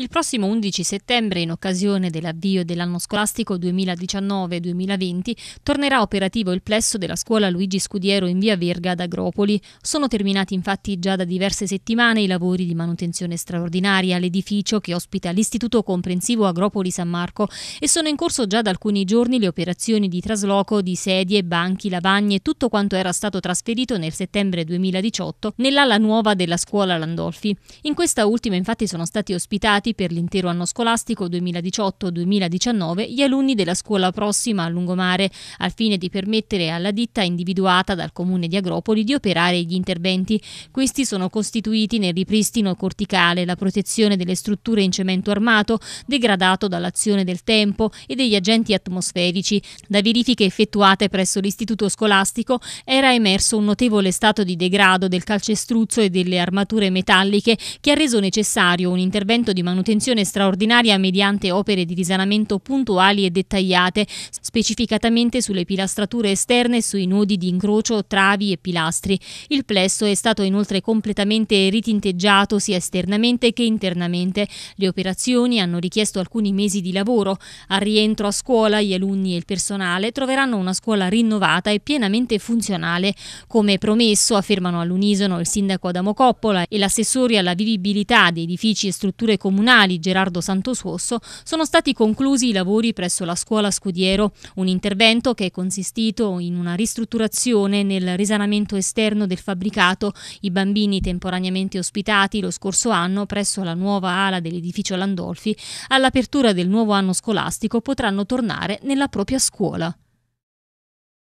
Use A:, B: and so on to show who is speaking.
A: Il prossimo 11 settembre, in occasione dell'avvio dell'anno scolastico 2019-2020, tornerà operativo il plesso della scuola Luigi Scudiero in via Verga ad Agropoli. Sono terminati infatti già da diverse settimane i lavori di manutenzione straordinaria all'edificio che ospita l'Istituto Comprensivo Agropoli San Marco e sono in corso già da alcuni giorni le operazioni di trasloco di sedie, banchi, lavagne e tutto quanto era stato trasferito nel settembre 2018 nell'ala nuova della scuola Landolfi. In questa ultima infatti sono stati ospitati interessati per l'intero anno scolastico 2018-2019 gli alunni della scuola prossima a Lungomare, al fine di permettere alla ditta individuata dal comune di Agropoli di operare gli interventi. Questi sono costituiti nel ripristino corticale, la protezione delle strutture in cemento armato, degradato dall'azione del tempo e degli agenti atmosferici. Da verifiche effettuate presso l'istituto scolastico era emerso un notevole stato di degrado del calcestruzzo e delle armature metalliche che ha reso necessario un intervento di manutenzione manutenzione straordinaria mediante opere di risanamento puntuali e dettagliate, specificatamente sulle pilastrature esterne e sui nodi di incrocio, travi e pilastri. Il plesso è stato inoltre completamente ritinteggiato sia esternamente che internamente. Le operazioni hanno richiesto alcuni mesi di lavoro. Al rientro a scuola gli alunni e il personale troveranno una scuola rinnovata e pienamente funzionale. Come promesso, affermano all'unisono il sindaco Adamo Coppola e l'assessore alla vivibilità di edifici e strutture comunali comunali Gerardo Santosuosso sono stati conclusi i lavori presso la scuola Scudiero, un intervento che è consistito in una ristrutturazione nel risanamento esterno del fabbricato. I bambini temporaneamente ospitati lo scorso anno presso la nuova ala dell'edificio Landolfi, all'apertura del nuovo anno scolastico potranno tornare nella propria scuola.